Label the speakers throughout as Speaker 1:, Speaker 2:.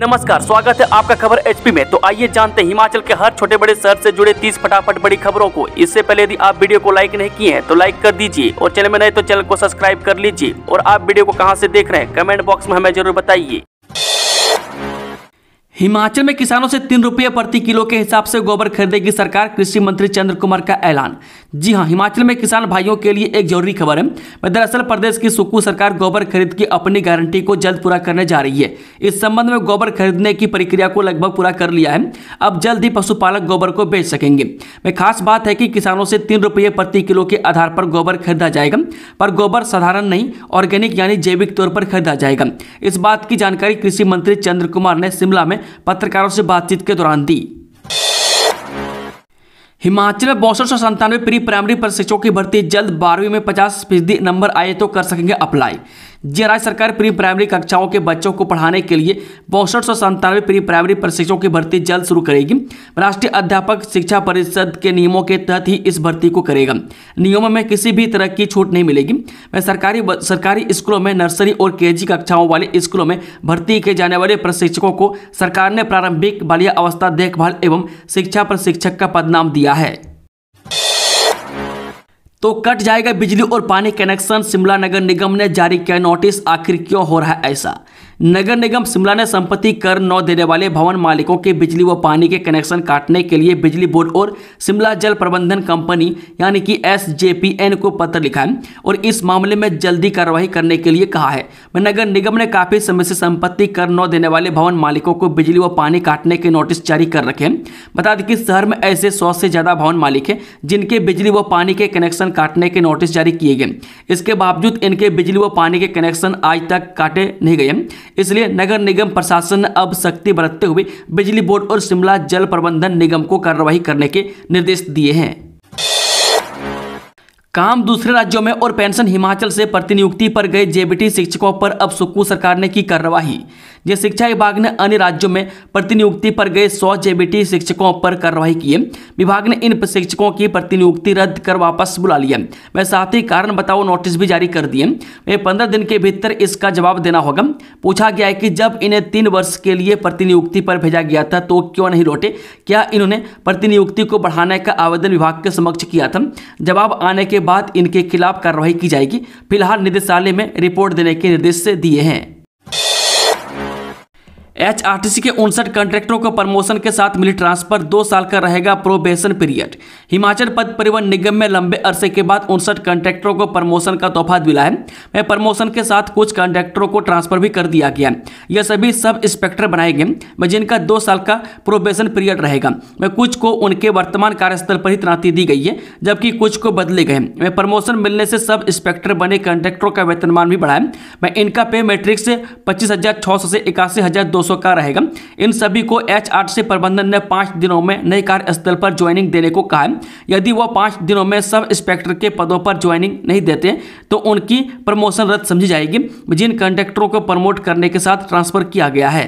Speaker 1: नमस्कार स्वागत है आपका खबर एचपी में तो आइए जानते हैं हिमाचल के हर छोटे बड़े शहर से जुड़े 30 फटाफट बड़ी खबरों को इससे पहले यदि आप वीडियो को लाइक नहीं किए हैं तो लाइक कर दीजिए और चैनल में नए तो चैनल को सब्सक्राइब कर लीजिए और आप वीडियो को कहां से देख रहे हैं कमेंट बॉक्स में हमें जरूर बताइए हिमाचल में किसानों से तीन रुपये प्रति किलो के हिसाब से गोबर खरीदेगी सरकार कृषि मंत्री चंद्र कुमार का ऐलान जी हाँ हिमाचल में किसान भाइयों के लिए एक जरूरी खबर है दरअसल प्रदेश की सुक्कू सरकार गोबर खरीद की अपनी गारंटी को जल्द पूरा करने जा रही है इस संबंध में गोबर खरीदने की प्रक्रिया को लगभग पूरा कर लिया है अब जल्द ही पशुपालक गोबर को बेच सकेंगे मैं खास बात है कि किसानों से तीन रुपये प्रति किलो के आधार पर गोबर खरीदा जाएगा पर गोबर साधारण नहीं ऑर्गेनिक यानी जैविक तौर पर खरीदा जाएगा इस बात की जानकारी कृषि मंत्री चंद्र कुमार ने शिमला में पत्रकारों से बातचीत के दौरान दी हिमाचल में बौसठ सौ संतानवे प्री प्राइमरी पर शिक्षकों की भर्ती जल्द बारहवीं में पचास फीसदी नंबर आए तो कर सकेंगे अप्लाई जी राज्य सरकार प्री प्राइमरी कक्षाओं के बच्चों को पढ़ाने के लिए बौसठ सौ संतानवे प्री प्राइमरी प्रशिक्षकों की भर्ती जल्द शुरू करेगी राष्ट्रीय अध्यापक शिक्षा परिषद के नियमों के तहत ही इस भर्ती को करेगा नियमों में किसी भी तरह की छूट नहीं मिलेगी वह सरकारी सरकारी स्कूलों में नर्सरी और के कक्षाओं वाले स्कूलों में भर्ती किए जाने वाले प्रशिक्षकों को सरकार ने प्रारंभिक बालिया अवस्था देखभाल एवं शिक्षा प्रशिक्षक का पदनाम दिया है तो कट जाएगा बिजली और पानी कनेक्शन शिमला नगर निगम ने जारी किया नोटिस आखिर क्यों हो रहा है ऐसा नगर निगम शिमला ने संपत्ति कर न देने वाले भवन मालिकों के बिजली व पानी के कनेक्शन काटने के लिए बिजली बोर्ड और शिमला जल प्रबंधन कंपनी यानी कि एस को पत्र लिखा है और इस मामले में जल्दी कार्रवाई करने के लिए कहा है नगर निगम ने काफ़ी समय से संपत्ति कर न देने वाले भवन मालिकों को बिजली व पानी काटने के नोटिस जारी कर रखे हैं बता दें कि शहर में ऐसे सौ से ज़्यादा भवन मालिक हैं जिनके बिजली व पानी के कनेक्शन काटने के नोटिस जारी किए गए इसके बावजूद इनके बिजली व पानी के कनेक्शन आज तक काटे नहीं गए इसलिए नगर निगम प्रशासन ने अब सख्ती बरतते हुए बिजली बोर्ड और शिमला जल प्रबंधन निगम को कार्रवाई करने के निर्देश दिए हैं काम दूसरे राज्यों में और पेंशन हिमाचल से प्रतिनियुक्ति पर गए जेबीटी शिक्षकों पर अब सुक्कू सरकार ने की कार्रवाई ये शिक्षा विभाग ने अन्य राज्यों में प्रतिनियुक्ति पर गए सौ जेबीटी शिक्षकों पर कार्रवाई की विभाग ने इन शिक्षकों की प्रतिनियुक्ति रद्द कर वापस बुला लिया वह साथ ही कारण बताओ नोटिस भी जारी कर दिए वे पंद्रह दिन के भीतर इसका जवाब देना होगा पूछा गया है कि जब इन्हें तीन वर्ष के लिए प्रतिनियुक्ति पर भेजा गया था तो क्यों नहीं लौटे क्या इन्होंने प्रतिनियुक्ति को बढ़ाने का आवेदन विभाग के समक्ष किया था जवाब आने के बाद इनके खिलाफ कार्रवाई की जाएगी फिलहाल निदेशालय में रिपोर्ट देने के निर्देश दिए हैं सी के उनसठ कंट्रैक्टरों को प्रमोशन के साथ मिली ट्रांसफर दो साल का रहेगा प्रोबेशन पीरियड हिमाचल पद परिवहन निगम में लंबे अरसे के बाद उनसठ कंट्रैक्टरों को प्रमोशन का तोहफा मिला है मैं प्रमोशन के साथ कुछ कंट्रैक्टरों को ट्रांसफर भी कर दिया गया यह सभी सब इंस्पेक्टर बनाए गए मैं जिनका दो साल का प्रोबेशन पीरियड रहेगा मैं कुछ को उनके वर्तमान कार्यस्थल पर ही तैनाती दी गई है जबकि कुछ को बदले गए मैं प्रमोशन मिलने से सब इंस्पेक्टर बने कंट्रैक्टरों का वेतनमान भी बढ़ा है इनका पे मैट्रिक से पच्चीस हजार छः सौ से इक्यासी हजार दो 200 का रहेगा इन सभी को एच प्रबंधन ने पाँच दिनों में नए कार्यस्थल पर ज्वाइनिंग देने को कहा है यदि वह पाँच दिनों में सब इंस्पेक्टर के पदों पर ज्वाइनिंग नहीं देते तो उनकी प्रमोशन रद्द समझी जाएगी जिन कंडक्टरों को प्रमोट करने के साथ ट्रांसफर किया गया है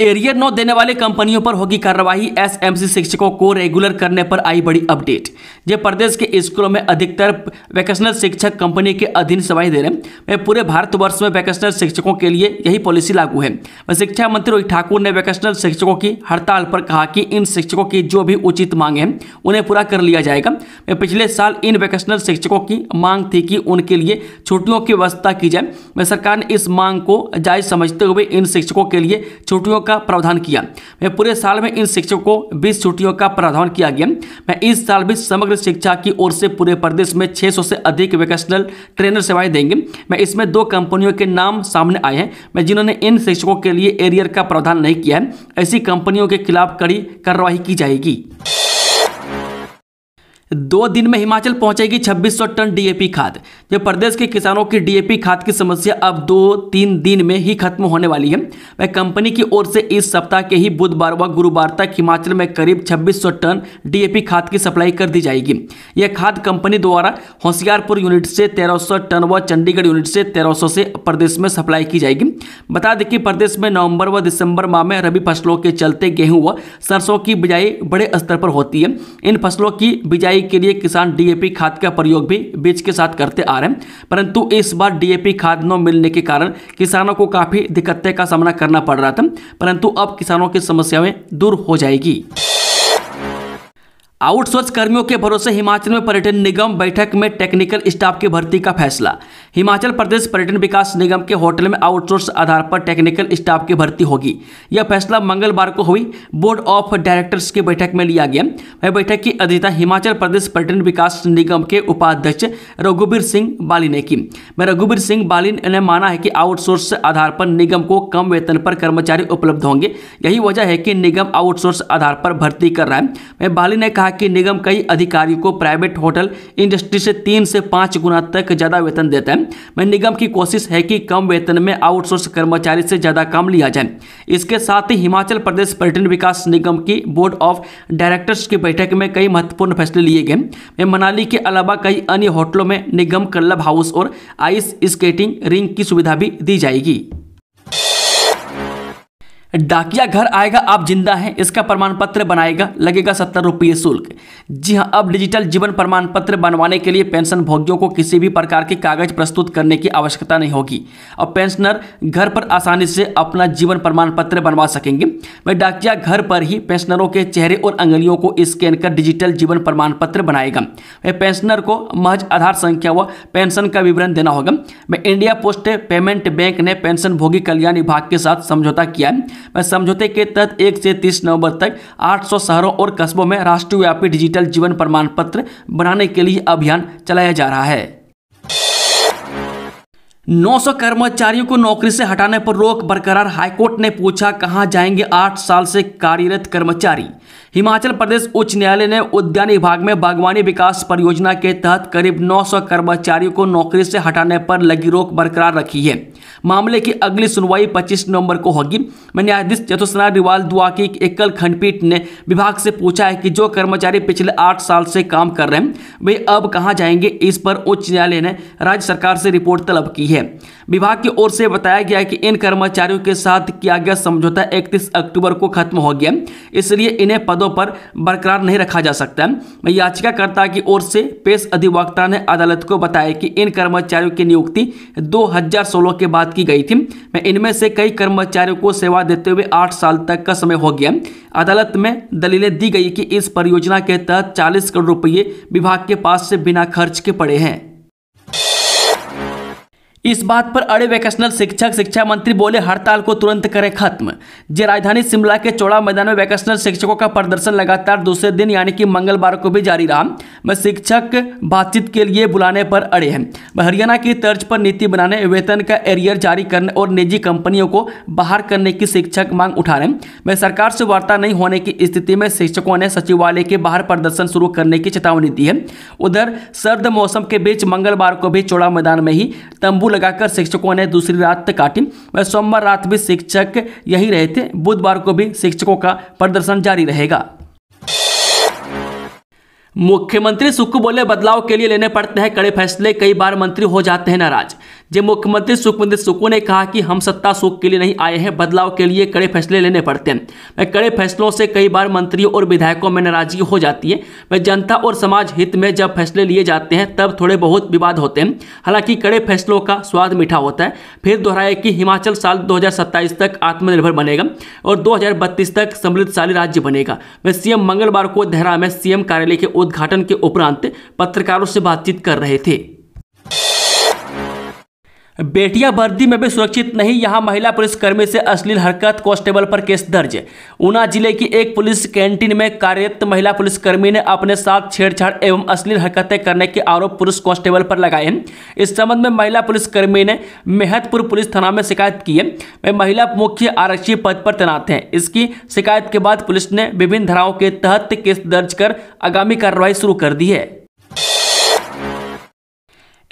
Speaker 1: एरियर न देने वाले कंपनियों पर होगी कार्रवाई एसएमसी शिक्षकों को रेगुलर करने पर आई बड़ी अपडेट जब प्रदेश के स्कूलों में अधिकतर वैकेशनल शिक्षक कंपनी के अधीन सेवाएं दे रहे हैं पूरे भारतवर्ष में वैकेशनल शिक्षकों के लिए यही पॉलिसी लागू है शिक्षा मंत्री रोहित ठाकुर ने वैकेशनल शिक्षकों की हड़ताल पर कहा कि इन शिक्षकों की जो भी उचित मांग है उन्हें पूरा कर लिया जाएगा पिछले साल इन वैकेशनल शिक्षकों की मांग थी कि उनके लिए छुट्टियों की व्यवस्था की जाए सरकार ने इस मांग को जायज समझते हुए इन शिक्षकों के लिए छुट्टियों का प्रावधान किया मैं पूरे साल में इन शिक्षकों को बीस छुट्टियों का प्रावधान किया गया मैं इस साल भी समग्र शिक्षा की ओर से पूरे प्रदेश में 600 से अधिक वेकेशनल ट्रेनर सेवाएं देंगे मैं इसमें दो कंपनियों के नाम सामने आए हैं मैं जिन्होंने इन शिक्षकों के लिए एरियर का प्रावधान नहीं किया है ऐसी कंपनियों के खिलाफ कड़ी कार्रवाई की जाएगी दो दिन में हिमाचल पहुंचेगी 2600 टन डीएपी खाद जो प्रदेश के किसानों की डीएपी खाद की समस्या अब दो तीन दिन में ही खत्म होने वाली है वह कंपनी की ओर से इस सप्ताह के ही बुधवार व गुरुवार तक हिमाचल में करीब 2600 टन डीएपी खाद की सप्लाई कर दी जाएगी यह खाद कंपनी द्वारा होशियारपुर यूनिट से तेरह टन व चंडीगढ़ यूनिट से तेरह से प्रदेश में सप्लाई की जाएगी बता दें कि प्रदेश में नवम्बर व दिसंबर माह में रबी फसलों के चलते गेहूँ व सरसों की बिजाई बड़े स्तर पर होती है इन फसलों की बिजाई सिंचाई के लिए किसान डीएपी खाद का प्रयोग भी बीज के साथ करते आ रहे हैं परंतु इस बार डीएपी खाद न मिलने के कारण किसानों को काफ़ी दिक्कतें का सामना करना पड़ रहा था परंतु अब किसानों की समस्याएं दूर हो जाएगी आउटसोर्स कर्मियों के भरोसे हिमाचल में पर्यटन निगम बैठक में टेक्निकल स्टाफ की भर्ती का फैसला हिमाचल प्रदेश पर्यटन विकास निगम के होटल में आउटसोर्स आधार पर टेक्निकल स्टाफ की भर्ती होगी यह फैसला मंगलवार को हुई बोर्ड ऑफ डायरेक्टर्स की बैठक में लिया गया वह बैठक की अध्यक्षता हिमाचल प्रदेश पर्यटन विकास निगम के उपाध्यक्ष रघुबीर सिंह बाली ने की रघुबीर सिंह बाली ने माना है कि आउटसोर्स आधार पर निगम को कम वेतन पर कर्मचारी उपलब्ध होंगे यही वजह है कि निगम आउटसोर्स आधार पर भर्ती कर रहा है वह बाली ने कहा कहा कि निगम कई अधिकारियों को प्राइवेट होटल इंडस्ट्री से तीन से पाँच गुना तक ज़्यादा वेतन देता है मैं निगम की कोशिश है कि कम वेतन में आउटसोर्स कर्मचारी से ज़्यादा काम लिया जाए इसके साथ ही हिमाचल प्रदेश पर्यटन विकास निगम की बोर्ड ऑफ डायरेक्टर्स की बैठक में कई महत्वपूर्ण फैसले लिए गए मैं मनाली के अलावा कई अन्य होटलों में निगम क्लब हाउस और आइस स्केटिंग रिंग की सुविधा भी दी जाएगी डाकिया घर आएगा आप जिंदा हैं इसका प्रमाण पत्र बनाएगा लगेगा सत्तर रुपये शुल्क जी हाँ अब डिजिटल जीवन प्रमाण पत्र बनवाने के लिए पेंशन भोगियों को किसी भी प्रकार के कागज प्रस्तुत करने की आवश्यकता नहीं होगी और पेंशनर घर पर आसानी से अपना जीवन प्रमाण पत्र बनवा सकेंगे वह डाकिया घर पर ही पेंशनरों के चेहरे और अंगलियों को स्कैन कर डिजिटल जीवन प्रमाण पत्र बनाएगा वह पेंशनर को महज आधार संख्या व पेंशन का विवरण देना होगा वह इंडिया पोस्ट पेमेंट बैंक ने पेंशन भोगी कल्याण विभाग के साथ समझौता किया है में समझौते के तहत एक से तीस नवंबर तक सौ शहरों और कस्बों में राष्ट्रव्यापी डिजिटल जीवन प्रमाण पत्र बनाने के लिए अभियान चलाया जा रहा है 900 कर्मचारियों को नौकरी से हटाने पर रोक बरकरार हाईकोर्ट ने पूछा कहां जाएंगे आठ साल से कार्यरत कर्मचारी हिमाचल प्रदेश उच्च न्यायालय ने उद्यान विभाग में बागवानी विकास परियोजना के तहत करीब 900 कर्मचारियों को नौकरी से हटाने पर लगी रोक बरकरार रखी है मामले की अगली सुनवाई 25 नवंबर को होगी में न्यायाधीश चतुस्नाथ रिवाल दुआ की एकल खंडपीठ ने विभाग से पूछा है कि जो कर्मचारी पिछले आठ साल से काम कर रहे हैं वे अब कहाँ जाएंगे इस पर उच्च न्यायालय ने राज्य सरकार से रिपोर्ट तलब की है विभाग की ओर से बताया गया कि इन कर्मचारियों के साथ किया गया समझौता इकतीस अक्टूबर को खत्म हो गया इसलिए इन्हें पदों पदों पर बरकरार नहीं रखा जा सकता है याचिकाकर्ता की ओर से पेश अधिवक्ता ने अदालत को बताया कि इन कर्मचारियों की नियुक्ति 2016 के बाद की गई थी इनमें से कई कर्मचारियों को सेवा देते हुए आठ साल तक का समय हो गया अदालत में दलीलें दी गई कि इस परियोजना के तहत चालीस करोड़ रुपये विभाग के पास से बिना खर्च के पड़े हैं इस बात पर अड़े वैकेशनल शिक्षक शिक्षा मंत्री बोले हड़ताल को तुरंत करें खत्म जे राजधानी शिमला के चौड़ा मैदान में वैकेशनल शिक्षकों का प्रदर्शन लगातार दूसरे दिन यानी कि मंगलवार को भी जारी रहा वह शिक्षक बातचीत के लिए बुलाने पर अड़े हैं वह हरियाणा की तर्ज पर नीति बनाने वेतन का एरियर जारी करने और निजी कंपनियों को बाहर करने की शिक्षक मांग उठा रहे वह सरकार से वार्ता नहीं होने की स्थिति में शिक्षकों ने सचिवालय के बाहर प्रदर्शन शुरू करने की चेतावनी दी है उधर सर्द मौसम के बीच मंगलवार को भी चौड़ा मैदान में ही तंबू लगाकर शिक्षकों ने दूसरी रात तक काटी वह सोमवार रात भी शिक्षक यही रहे थे बुधवार को भी शिक्षकों का प्रदर्शन जारी रहेगा मुख्यमंत्री सुक्कू बोले बदलाव के लिए लेने पड़ते हैं कड़े फैसले कई बार मंत्री हो जाते हैं नाराज जब मुख्यमंत्री सुखमंदी सुक्कू ने कहा कि हम सत्ता सुख के लिए नहीं आए हैं बदलाव के लिए कड़े फैसले लेने पड़ते हैं मैं कड़े फैसलों से कई बार मंत्रियों और विधायकों में नाराजगी हो जाती है मैं जनता और समाज हित में जब फैसले लिए जाते हैं तब थोड़े बहुत विवाद होते हैं हालांकि कड़े फैसलों का स्वाद मीठा होता है फिर दोहराया कि हिमाचल साल दो तक आत्मनिर्भर बनेगा और दो तक समृद्धशाली राज्य बनेगा मैं सीएम मंगलवार को देहरा में सीएम कार्यालय के उद्घाटन के उपरांत पत्रकारों से बातचीत कर रहे थे बेटिया वर्दी में भी सुरक्षित नहीं यहां महिला पुलिसकर्मी से अश्लील हरकत कांस्टेबल पर केस दर्ज ऊना जिले की एक पुलिस कैंटीन में कार्यरत महिला पुलिसकर्मी ने अपने साथ छेड़छाड़ एवं अश्लील हरकतें करने के आरोप पुलिस कांस्टेबल पर लगाए हैं इस संबंध में महिला पुलिसकर्मी ने मेहतपुर पुलिस थाना में शिकायत की है वे महिला मुख्य आरक्षी पद पर तैनात हैं इसकी शिकायत के बाद पुलिस ने विभिन्न धाराओं के तहत केस दर्ज कर आगामी कार्रवाई शुरू कर दी है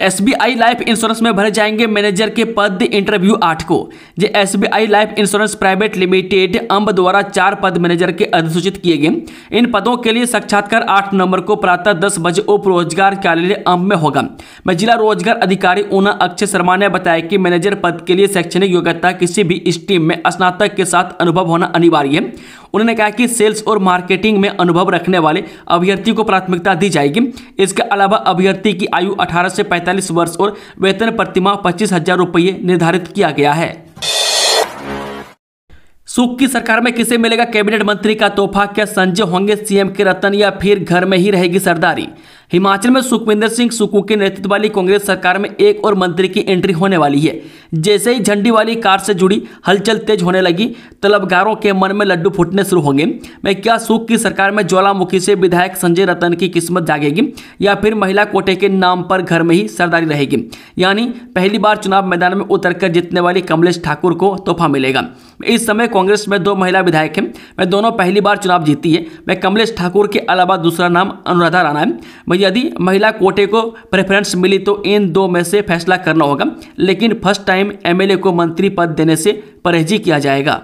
Speaker 1: एसबीआई लाइफ इंश्योरेंस में भरे जाएंगे मैनेजर के पद इंटरव्यू आठ को जे SBI life insurance private limited अंब द्वारा चार पद मैनेजर के अधिसूचित किए गए इन पदों के लिए साक्षात्कार आठ नवंबर को प्रातः दस बजे उप रोजगार कार्यालय अंब में होगा मैं जिला रोजगार अधिकारी ऊना अक्षय शर्मा ने बताया कि मैनेजर पद के लिए शैक्षणिक योग्यता किसी भी स्ट्रीम में स्नातक के साथ अनुभव होना अनिवार्य है उन्होंने कहा कि सेल्स और मार्केटिंग में अनुभव रखने वाले अभ्यर्थी को प्राथमिकता दी जाएगी इसके अलावा अभ्यर्थी की आयु अठारह से पैंतीस पैंतालीस वर्ष और वेतन प्रतिमाह पच्चीस हजार रुपये निर्धारित किया गया है सुख की सरकार में किसे मिलेगा कैबिनेट मंत्री का तोहफा क्या संजय होंगे सीएम के रतन या फिर घर में ही रहेगी सरदारी हिमाचल में सुखविंदर सिंह सुक्कू के नेतृत्व वाली कांग्रेस सरकार में एक और मंत्री की एंट्री होने वाली है जैसे ही झंडी वाली कार से जुड़ी हलचल तेज होने लगी तलबगारों के मन में लड्डू फूटने शुरू होंगे मैं क्या सुख की सरकार में ज्वालामुखी से विधायक संजय रतन की किस्मत जागेगी या फिर महिला कोटे के नाम पर घर में ही सरदारी रहेगी यानी पहली बार चुनाव मैदान में उतर जीतने वाली कमलेश ठाकुर को तोहफा मिलेगा इस समय कांग्रेस में दो महिला विधायक हैं मैं दोनों पहली बार चुनाव जीती है मैं कमलेश ठाकुर के अलावा दूसरा नाम अनुराधा राणा है यदि महिला कोटे को प्रेफरेंस मिली तो इन दो में से फैसला करना होगा लेकिन फर्स्ट टाइम एमएलए को मंत्री पद देने से परहेजी किया जाएगा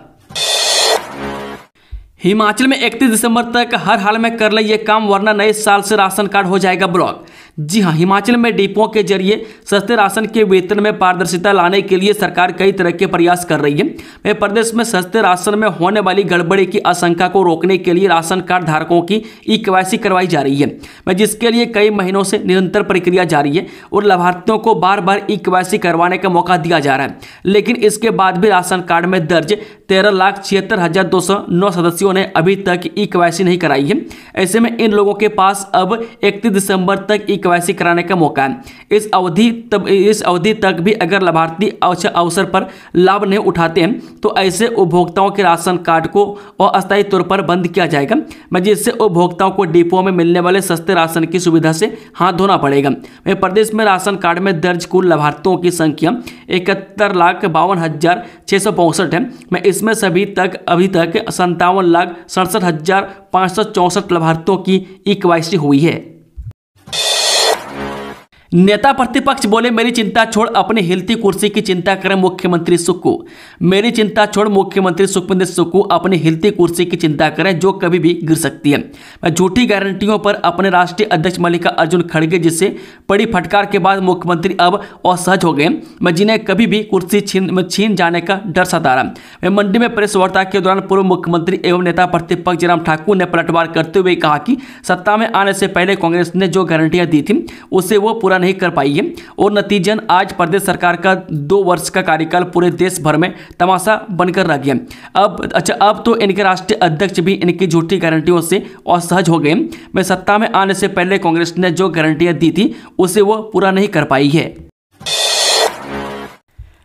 Speaker 1: हिमाचल में 31 दिसंबर तक हर हाल में कर ले ये काम वरना नए साल से राशन कार्ड हो जाएगा ब्लॉक जी हाँ हिमाचल में डिपो के जरिए सस्ते राशन के वेतन में पारदर्शिता लाने के लिए सरकार कई तरह के प्रयास कर रही है वह प्रदेश में सस्ते राशन में होने वाली गड़बड़ी की आशंका को रोकने के लिए राशन कार्ड धारकों की ई केवाईसी करवाई जा रही है जिसके लिए कई महीनों से निरंतर प्रक्रिया जारी है और लाभार्थियों को बार बार ई केवाईसी करवाने का मौका दिया जा रहा है लेकिन इसके बाद भी राशन कार्ड में दर्ज तेरह लाख छिहत्तर हज़ार दो सौ नौ सदस्यों ने अभी तक ई कवायसी नहीं कराई है ऐसे में इन लोगों के पास अब इकतीस दिसंबर तक ई कवायसी कराने का मौका है इस अवधि तब इस अवधि तक भी अगर लाभार्थी अवसर पर लाभ नहीं उठाते हैं तो ऐसे उपभोक्ताओं के राशन कार्ड को अस्थायी तौर पर बंद किया जाएगा जिससे उपभोक्ताओं को डिपो में मिलने वाले सस्ते राशन की सुविधा से हाथ धोना पड़ेगा वहीं प्रदेश में राशन कार्ड में दर्ज कुल लाभार्थियों की संख्या इकहत्तर लाख बावन हज़ार छः सौ है मैं इसमें सभी तक अभी तक संतावन लाख सड़सठ हज़ार पाँच सौ चौंसठ लाभार्थियों की ई हुई है नेता प्रतिपक्ष बोले मेरी चिंता छोड़ अपनी हिलती कुर्सी की चिंता करें मुख्यमंत्री सुक्कू मेरी चिंता छोड़ मुख्यमंत्री सुखविंदर सुक्कू अपनी हिलती कुर्सी की चिंता करें जो कभी भी गिर सकती है मैं झूठी गारंटियों पर अपने राष्ट्रीय अध्यक्ष मल्लिका अर्जुन खड़गे जिससे पड़ी फटकार के बाद मुख्यमंत्री अब असहज हो गए मैं जिन्हें कभी भी कुर्सी छीन छीन जाने का डर सता रहा मैं मंडी में प्रेस वार्ता के दौरान पूर्व मुख्यमंत्री एवं नेता प्रतिपक्ष जयराम ठाकुर ने पलटवार करते हुए कहा कि सत्ता में आने से पहले कांग्रेस ने जो गारंटियां दी थी उसे वो पूरा नहीं कर पाई है और नतीजन आज प्रदेश सरकार का दो वर्ष का कार्यकाल पूरे देश भर में तमाशा बनकर रह गया अब अच्छा अब तो इनके राष्ट्रीय अध्यक्ष भी इनकी झूठी गारंटियों से असहज हो गए मैं सत्ता में आने से पहले कांग्रेस ने जो गारंटियाँ दी थी उसे वो पूरा नहीं कर पाई है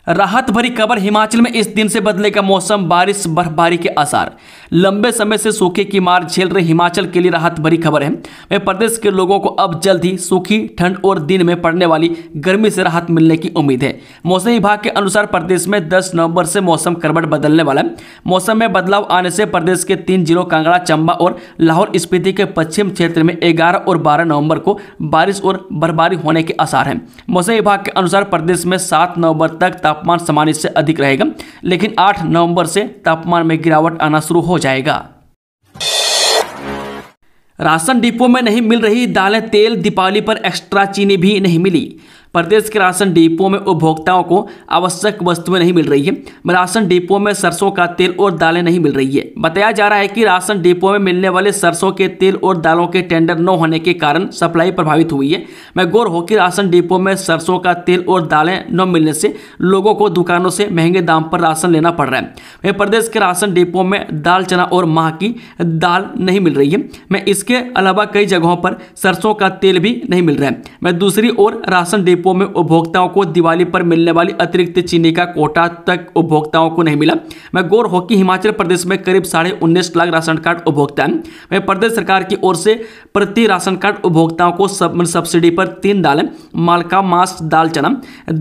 Speaker 1: राहत भरी खबर हिमाचल में इस दिन से बदलेगा मौसम बारिश बर्फबारी के आसार लंबे समय से सूखे की मार झेल रहे हिमाचल के लिए राहत भरी खबर है वह प्रदेश के लोगों को अब जल्द ही सूखी ठंड और दिन में पड़ने वाली गर्मी से राहत मिलने की उम्मीद है मौसम विभाग के अनुसार प्रदेश में दस नवंबर से मौसम करवट बदलने वाला है मौसम में बदलाव आने से प्रदेश के तीन जिलों कांगड़ा चंबा और लाहौल स्पीति के पश्चिम क्षेत्र में ग्यारह और बारह नवम्बर को बारिश और बर्फबारी होने के आसार हैं मौसम विभाग के अनुसार प्रदेश में सात नवंबर तक तापमान सामान्य से अधिक रहेगा लेकिन आठ नवंबर से तापमान में गिरावट आना शुरू हो जाएगा राशन डिपो में नहीं मिल रही दालें तेल दीपावली पर एक्स्ट्रा चीनी भी नहीं मिली प्रदेश के राशन डिपो में उपभोक्ताओं को आवश्यक वस्तुएं नहीं मिल रही है राशन डिपो में सरसों का तेल और दालें नहीं मिल रही है बताया जा रहा है कि राशन डिपो में मिलने वाले सरसों के तेल और दालों के टेंडर न होने के कारण सप्लाई प्रभावित हुई है मैं गौर हो कि राशन डिपो में सरसों का तेल और दालें न मिलने से लोगों को दुकानों से महंगे दाम पर राशन लेना पड़ रहा है वहीं प्रदेश के राशन डिपो में दाल चना और माह की दाल नहीं मिल रही है मैं इसके अलावा कई जगहों पर सरसों का तेल भी नहीं मिल रहा है मैं दूसरी ओर राशन डिपो डिपो में उपभोक्ताओं को दिवाली पर मिलने वाली अतिरिक्त चीनी का कोटा तक उपभोक्ताओं को नहीं मिला मैं गौर हो कि हिमाचल प्रदेश में करीब साढ़े उन्नीस लाख राशन कार्ड उपभोक्ता हैं प्रदेश सरकार की ओर से प्रति राशन कार्ड उपभोक्ताओं को मतलब सब्सिडी पर तीन दालें मालका मांस दाल चना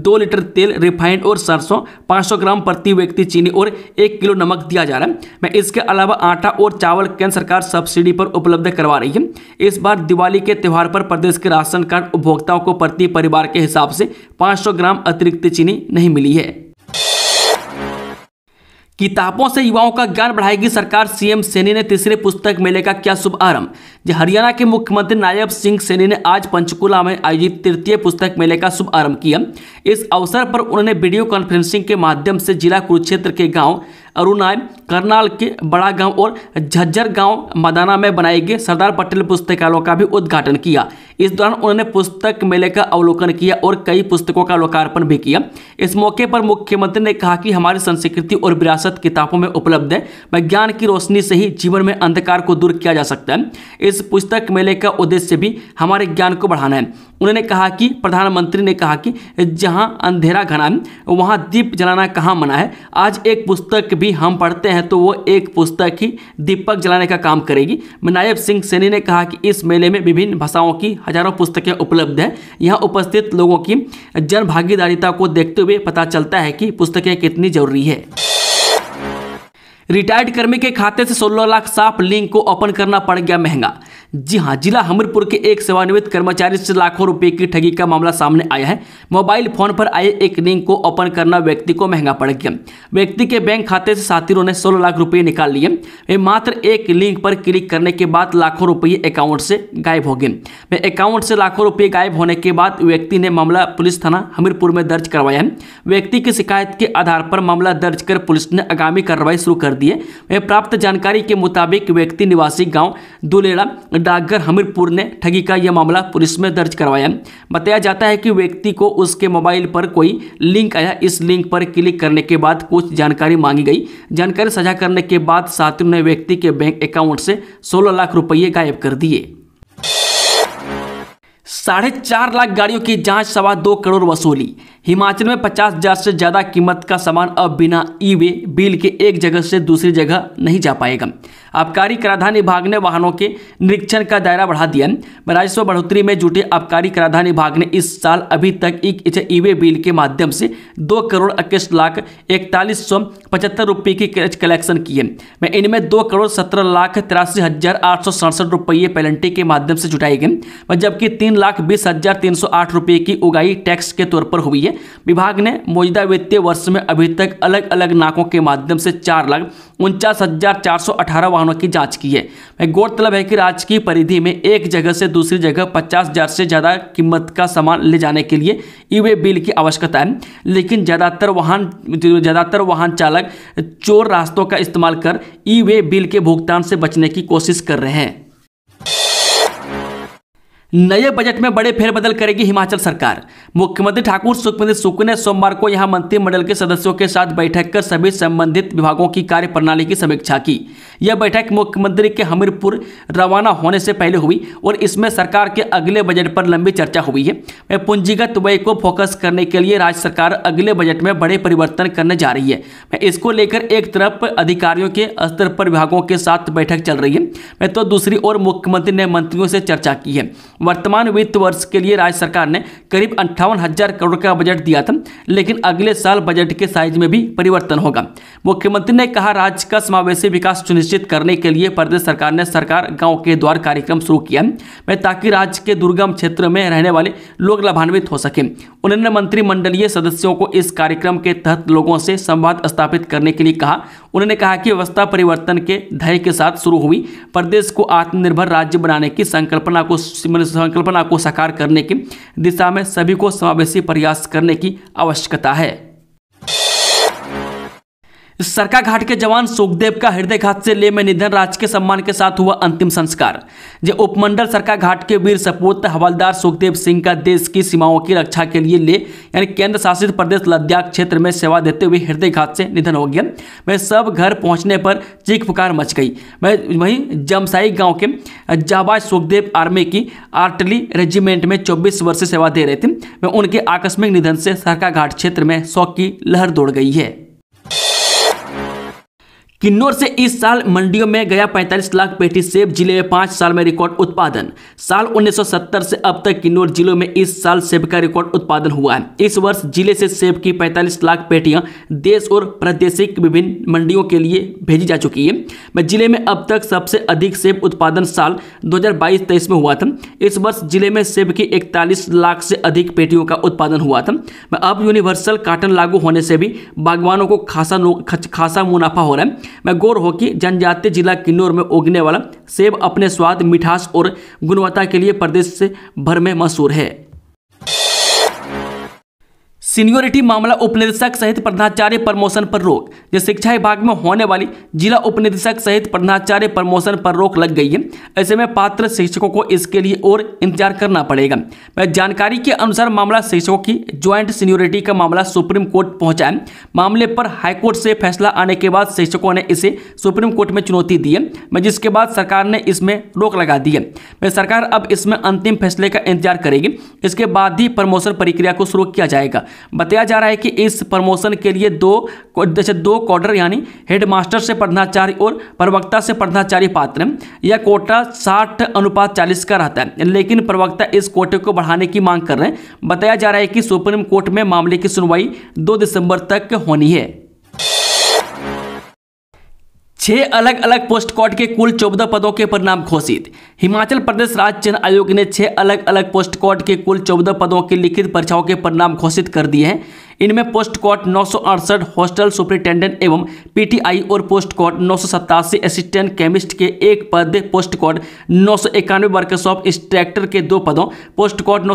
Speaker 1: दो लीटर तेल रिफाइंड और सरसों पाँच ग्राम प्रति व्यक्ति चीनी और एक किलो नमक दिया जा रहा है मैं इसके अलावा आटा और चावल केंद्र सरकार सब्सिडी पर उपलब्ध करवा रही है इस बार दिवाली के त्यौहार पर प्रदेश के राशन कार्ड उपभोक्ताओं को प्रति परिवार के हिसाब से 500 ग्राम अतिरिक्त चीनी नहीं मिली है किताबों से युवाओं का ज्ञान बढ़ाएगी सरकार सीएम सेनी ने तीसरे पुस्तक मेले का किया शुभारंभ हरियाणा के मुख्यमंत्री नायब सिंह सेनी ने आज पंचकुला में आयोजित तृतीय पुस्तक मेले का शुभारंभ किया इस अवसर पर उन्होंने वीडियो कॉन्फ्रेंसिंग के माध्यम से जिला कुरुक्षेत्र के गांव अरुणाय करनाल के बड़ा गांव और झज्जर गांव मदाना में बनाए गए सरदार पटेल पुस्तकालयों का भी उद्घाटन किया इस दौरान उन्होंने पुस्तक मेले का अवलोकन किया और कई पुस्तकों का लोकार्पण भी किया इस मौके पर मुख्यमंत्री ने कहा कि हमारी संस्कृति और विरासत किताबों में उपलब्ध है विज्ञान की रोशनी से ही जीवन में अंधकार को दूर किया जा सकता है इस पुस्तक मेले का उद्देश्य भी हमारे ज्ञान को बढ़ाना है उन्होंने कहा कि प्रधानमंत्री ने कहा कि जहां अंधेरा घना है वहां दीप जलाना कहाँ मना है आज एक पुस्तक भी हम पढ़ते हैं तो वो एक पुस्तक ही दीपक जलाने का काम करेगी नायब सिंह सैनी ने कहा कि इस मेले में विभिन्न भाषाओं की हजारों पुस्तकें उपलब्ध हैं यहाँ उपस्थित लोगों की जन को देखते हुए पता चलता है कि पुस्तकें कितनी जरूरी है रिटायर्ड कर्मी के खाते से 16 लाख साफ लिंक को ओपन करना पड़ गया महंगा जी हाँ जिला हमीरपुर के एक सेवानिवृत्त कर्मचारी से लाखों रुपए की ठगी का मामला सामने आया है मोबाइल फोन पर आए एक लिंक को ओपन करना व्यक्ति को महंगा पड़ गया व्यक्ति के बैंक खाते से साथियों ने सोलह लाख रुपए निकाल लिए वे मात्र एक लिंक पर क्लिक करने के बाद लाखों रुपये अकाउंट से गायब हो गए वे अकाउंट से लाखों रुपये गायब होने के बाद व्यक्ति ने मामला पुलिस थाना हमीरपुर में दर्ज करवाया है व्यक्ति की शिकायत के आधार पर मामला दर्ज कर पुलिस ने आगामी कार्रवाई शुरू कर दी है वे प्राप्त जानकारी के मुताबिक व्यक्ति निवासी गाँव दुलेड़ा डाकघर हमीरपुर ने ठगी का यह मामला पुलिस में दर्ज करवाया बताया जाता है कि व्यक्ति को उसके मोबाइल पर कोई लिंक आया इस लिंक पर क्लिक करने के बाद कुछ जानकारी मांगी गई जानकारी साझा करने के बाद साथियों ने व्यक्ति के बैंक अकाउंट से सोलह लाख रुपये गायब कर दिए साढ़े चार लाख गाड़ियों की जांच सवा दो करोड़ वसूली हिमाचल में पचास हज़ार से ज़्यादा कीमत का सामान अब बिना ई वे बिल के एक जगह से दूसरी जगह नहीं जा पाएगा आबकारी कराधान विभाग ने वाहनों के निरीक्षण का दायरा बढ़ा दिया राजस्व बढ़ोतरी में जुटे आबकारी कराधान विभाग ने इस साल अभी तक एक ई वे बिल के माध्यम से दो करोड़ इक्कीस लाख इकतालीस सौ पचहत्तर रुपये की कलेक्शन किए में इनमें दो करोड़ सत्रह लाख तिरासी हज़ार आठ सौ सड़सठ रुपये पेनल्टी के माध्यम से जुटाई गई जबकि तीन लाख बीस हज़ार तीन सौ आठ रुपये की उगाई टैक्स के तौर पर हुई है विभाग ने मौजूदा वित्तीय वर्ष में अभी तक अलग अलग नाकों के माध्यम से चार लाख उनचास हज़ार चार सौ अठारह वाहनों की जांच की है गौरतलब है कि राज्य की परिधि में एक जगह से दूसरी जगह पचास हज़ार से ज़्यादा कीमत का सामान ले जाने के लिए ई वे बिल की आवश्यकता है लेकिन ज़्यादातर वाहन ज़्यादातर वाहन चालक चोर रास्तों का इस्तेमाल कर ई वे बिल के भुगतान से बचने की कोशिश कर रहे हैं नए बजट में बड़े फेरबदल करेगी हिमाचल सरकार मुख्यमंत्री ठाकुर सुखविंदर सुक्खू ने सोमवार को यहां मंत्रिमंडल के सदस्यों के साथ बैठक कर सभी संबंधित विभागों की कार्य प्रणाली की समीक्षा की यह बैठक मुख्यमंत्री के हमीरपुर रवाना होने से पहले हुई और इसमें सरकार के अगले बजट पर लंबी चर्चा हुई है वह पूंजीगत व्यय को फोकस करने के लिए राज्य सरकार अगले बजट में बड़े परिवर्तन करने जा रही है इसको लेकर एक तरफ अधिकारियों के स्तर पर विभागों के साथ बैठक चल रही है तो दूसरी ओर मुख्यमंत्री ने मंत्रियों से चर्चा की है वर्तमान वित्त वर्ष के लिए राज्य सरकार ने करीब अंठावन हज़ार करोड़ का बजट दिया था लेकिन अगले साल बजट के साइज में भी परिवर्तन होगा मुख्यमंत्री ने कहा राज्य का समावेशी विकास सुनिश्चित करने के लिए प्रदेश सरकार ने सरकार गाँव के द्वार कार्यक्रम शुरू किया है ताकि राज्य के दुर्गम क्षेत्र में रहने वाले लोग लाभान्वित हो सके उन्होंने मंत्रिमंडलीय सदस्यों को इस कार्यक्रम के तहत लोगों से संवाद स्थापित करने के लिए कहा उन्होंने कहा कि व्यवस्था परिवर्तन के धैर्य के साथ शुरू हुई प्रदेश को आत्मनिर्भर राज्य बनाने की संकल्पना को संकल्पना को साकार करने की दिशा में सभी को समावेशी प्रयास करने की आवश्यकता है सरका घाट के जवान सुखदेव का हृदय घात से ले में निधन राजकीय सम्मान के साथ हुआ अंतिम संस्कार जो उपमंडल सरका घाट के वीर सपूत हवलदार सुखदेव सिंह का देश की सीमाओं की रक्षा के लिए ले यानी केंद्र शासित प्रदेश लद्दाख क्षेत्र में सेवा देते हुए हृदय घात से निधन हो गया वह सब घर पहुंचने पर चीख पुकार मच गई मैं वहीं जमसाई गाँव के जाबाज सुखदेव आर्मी की आर्टली रेजिमेंट में चौबीस वर्ष सेवा दे रहे थे वह उनके आकस्मिक निधन से सरका घाट क्षेत्र में शौक की लहर दौड़ गई है किन्नौर से इस साल मंडियों में गया 45 लाख पेटी सेब जिले में पाँच साल में रिकॉर्ड उत्पादन साल 1970 से अब तक किन्नौर जिलों में इस साल सेब का रिकॉर्ड उत्पादन हुआ है इस वर्ष जिले से सेब की 45 लाख पेटियां देश और प्रादेशिक विभिन्न मंडियों के लिए भेजी जा चुकी है जिले में अब तक सबसे अधिक सेब उत्पादन साल दो हज़ार में हुआ था इस वर्ष जिले में सेब की इकतालीस लाख से अधिक पेटियों का उत्पादन हुआ था अब यूनिवर्सल काटन लागू होने से भी बागवानों को खासा खासा मुनाफा हो रहा है मैं गौर हो कि जनजातीय जिला किन्नौर में उगने वाला सेब अपने स्वाद मिठास और गुणवत्ता के लिए प्रदेश भर में मशहूर है सीनियोरिटी मामला उपनिदेशक सहित प्रधानाचार्य प्रमोशन पर रोक जो शिक्षा विभाग में होने वाली जिला उपनिदेशक सहित प्रधानाचार्य प्रमोशन पर रोक लग गई है ऐसे में पात्र शिक्षकों को इसके लिए और इंतजार करना पड़ेगा जानकारी के अनुसार मामला शिक्षकों की ज्वाइंट सीनियोरिटी का मामला सुप्रीम कोर्ट पहुंचा है मामले पर हाईकोर्ट से फैसला आने के बाद शिक्षकों ने इसे सुप्रीम कोर्ट में चुनौती दी है जिसके बाद सरकार ने इसमें रोक लगा दी है सरकार अब इसमें अंतिम फैसले का इंतजार करेगी इसके बाद ही प्रमोशन प्रक्रिया को शुरू किया जाएगा बताया जा रहा है कि इस प्रमोशन के लिए दो जैसे दो क्वार्टर यानी हेडमास्टर से प्रधानाचार्य और प्रवक्ता से प्रधानाचार्य पात्र यह कोटा साठ अनुपात चालीस का रहता है लेकिन प्रवक्ता इस कोटे को बढ़ाने की मांग कर रहे हैं बताया जा रहा है कि सुप्रीम कोर्ट में मामले की सुनवाई दो दिसंबर तक होनी है छह अलग अलग पोस्ट कोड के कुल चौदह पदों के परिणाम घोषित हिमाचल प्रदेश राज्य चयन आयोग ने छह अलग अलग पोस्ट कोड के कुल चौदह पदों की लिखित परीक्षाओं के परिणाम घोषित कर दिए हैं इनमें पोस्ट कोड नौ हॉस्टल सुप्रिंटेंडेंट एवं पीटीआई और पोस्ट कोड नौ असिस्टेंट केमिस्ट के एक पद पोस्ट कोड नौ वर्कशॉप इंस्ट्रैक्टर के दो पदों पोस्ट कोड नौ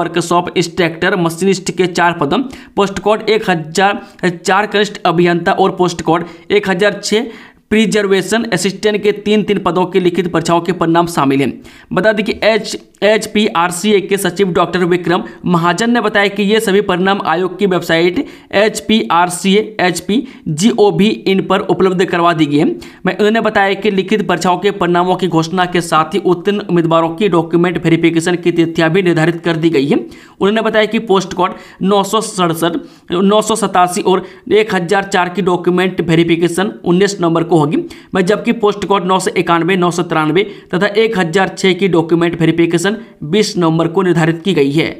Speaker 1: वर्कशॉप इंस्ट्रैक्टर मशीनिस्ट के चार पदों पोस्ट कोड एक हजार चार कनिष्ठ अभियंता और पोस्ट कोड एक हजार छः प्रिजर्वेशन असिस्टेंट के तीन तीन पदों के लिखित परीक्षाओं के परिणाम शामिल हैं बता दें कि H H P R C A के सचिव डॉक्टर विक्रम महाजन ने बताया कि ये सभी परिणाम आयोग की website H P R C H P G O भी इन पर उपलब्ध करवा दी गई है मैं उन्होंने बताया कि लिखित परीक्षाओं के परिणामों की घोषणा के साथ ही उत्तीर्ण उम्मीदवारों की डॉक्यूमेंट वेरिफिकेशन की तिथियां भी निर्धारित कर दी गई है उन्होंने बताया कि पोस्ट कोड नौ सौ सड़सठ नौ सौ सतासी और एक हज़ार चार की डॉक्यूमेंट वेरिफिकेशन उन्नीस नवंबर को होगी मैं जबकि पोस्ट कोड नौ सौ इक्यानवे नौ सौ तिरानवे तथा एक हज़ार की डॉक्यूमेंट वेरिफिकेशन पोजीशन 20 नवंबर को निर्धारित की गई है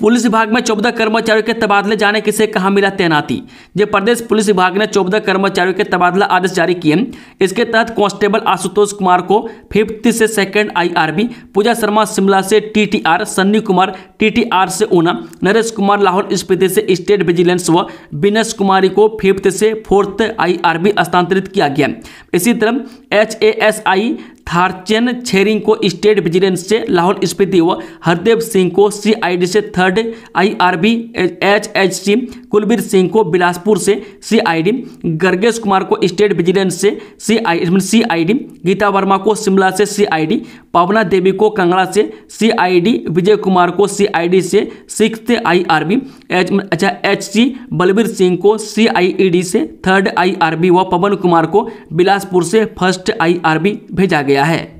Speaker 1: पुलिस विभाग में चौदह कर्मचारियों के तबादले जाने के से कहा मिला तैनाती जब प्रदेश पुलिस विभाग ने चौदह कर्मचारियों के तबादला आदेश जारी किए इसके तहत कांस्टेबल आशुतोष कुमार को फिफ्थ से सेकंड आईआरबी पूजा शर्मा शिमला से टीटीआर सन्नी कुमार टीटीआर से ऊना नरेश कुमार लाहौल स्पीति से स्टेट विजिलेंस व विनस कुमारी को फिफ्थ से फोर्थ आई स्थानांतरित किया गया इसी तरह एच थारचेन छेरिंग को स्टेट विजिलेंस से लाहौल स्पीति व हरदेव सिंह को सीआईडी से third IRB HHC Kulbir Singh को बिलासपुर से सीआईडी गर्गेश कुमार को स्टेट विजिलेंस से सीआई सीआईडी गीता वर्मा को शिमला से सीआईडी पावना देवी को कांगड़ा से सीआईडी विजय कुमार को सीआईडी से सिक्स आईआरबी एच अच्छा एच सी बलबीर सिंह को सीआईईडी e से थर्ड आईआरबी व पवन कुमार को बिलासपुर से फर्स्ट आईआरबी भेजा गया jeg have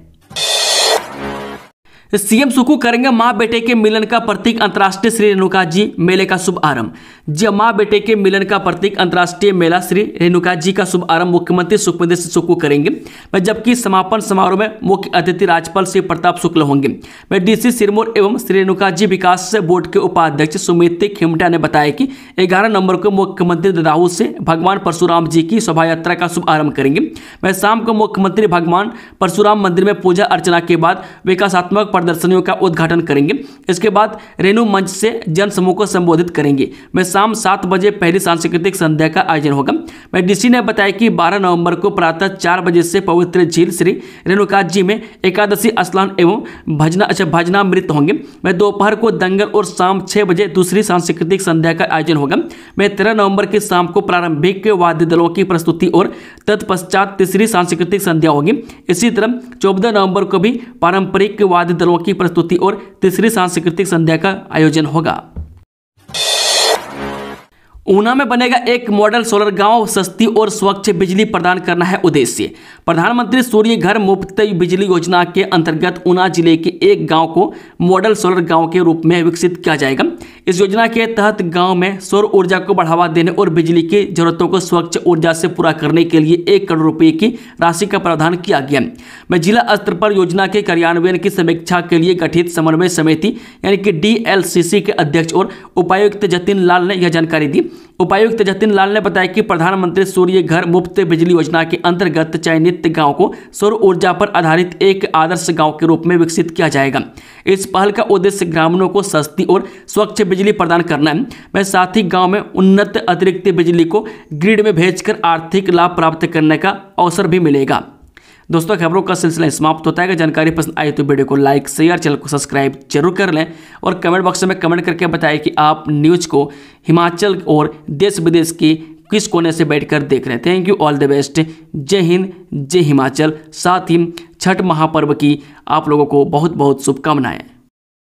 Speaker 1: तो सीएम सुकू करेंगे माँ बेटे के मिलन का प्रतीक अंतर्राष्ट्रीय श्री रेणुका जी मेले का शुभारंभ जी हाँ, माँ बेटे के मिलन का प्रतीक अंतर्राष्ट्रीय मेला श्री रेणुका जी का शुभारंभ मुख्यमंत्री सुखविंदर सिंह सुक्कू करेंगे जबकि समापन समारोह में मुख्य अतिथि राज्यपाल श्री प्रताप शुक्ल होंगे वह डीसी सिरमौर एवं श्री रेणुका जी विकास बोर्ड के उपाध्यक्ष सुमित खेमटा ने बताया कि ग्यारह नंबर को मुख्यमंत्री ददाहू से भगवान परशुराम जी की शोभा यात्रा का शुभारंभ करेंगे वह शाम को मुख्यमंत्री भगवान परशुराम मंदिर में पूजा अर्चना के बाद विकासात्मक प्रदर्शनियों का उद्घाटन करेंगे इसके बाद रेणु मंच से जनसमूह को संबोधित करेंगे में शाम सात बजे पहली सांस्कृतिक संध्या का आयोजन होगा में डीसी ने बताया कि बारह नवंबर को प्रातः चार बजे से पवित्र झील श्री रेणुका जी में एकादशी स्नान एवं भजना अच्छा भजना मृत होंगे में दोपहर को दंगल और शाम छः बजे दूसरी सांस्कृतिक संध्या का आयोजन होगा में तेरह नवंबर की शाम को प्रारंभिक वाद्य दलों की प्रस्तुति और तत्पश्चात तीसरी सांस्कृतिक संध्या होगी इसी तरह चौदह नवंबर को भी पारंपरिक वाद्य दलों नौकी प्रस्तुति और तीसरी सांस्कृतिक संध्या का आयोजन होगा ऊना में बनेगा एक मॉडल सोलर गांव सस्ती और स्वच्छ बिजली प्रदान करना है उद्देश्य प्रधानमंत्री सूर्य घर मुफ्त बिजली योजना के अंतर्गत ऊना जिले के एक गांव को मॉडल सोलर गांव के रूप में विकसित किया जाएगा इस योजना के तहत गांव में सौर ऊर्जा को बढ़ावा देने और बिजली की जरूरतों को स्वच्छ ऊर्जा से पूरा करने के लिए एक करोड़ रुपये की राशि का प्रावधान किया गया मैं जिला स्तर पर योजना के कार्यान्वयन की समीक्षा के लिए गठित समन्वय समिति यानी कि डी के अध्यक्ष और उपायुक्त जतिन लाल ने यह जानकारी दी उपायुक्त जतिन लाल ने बताया कि प्रधानमंत्री सूर्य घर मुफ्त बिजली योजना के अंतर्गत चयनित गांव को सौर ऊर्जा पर आधारित एक आदर्श गांव के रूप में विकसित किया जाएगा इस पहल का उद्देश्य ग्रामीणों को सस्ती और स्वच्छ बिजली प्रदान करना है वह साथ ही गाँव में उन्नत अतिरिक्त बिजली को ग्रिड में भेजकर आर्थिक लाभ प्राप्त करने का अवसर भी मिलेगा दोस्तों खबरों का सिलसिला समाप्त होता है अगर जानकारी पसंद आई तो वीडियो को लाइक शेयर चैनल को सब्सक्राइब जरूर कर लें और कमेंट बॉक्स में कमेंट करके बताएं कि आप न्यूज़ को हिमाचल और देश विदेश के किस कोने से बैठकर देख रहे हैं thank you all the best जय हिंद जय हिमाचल साथ ही छठ महापर्व की आप लोगों को बहुत बहुत शुभकामनाएँ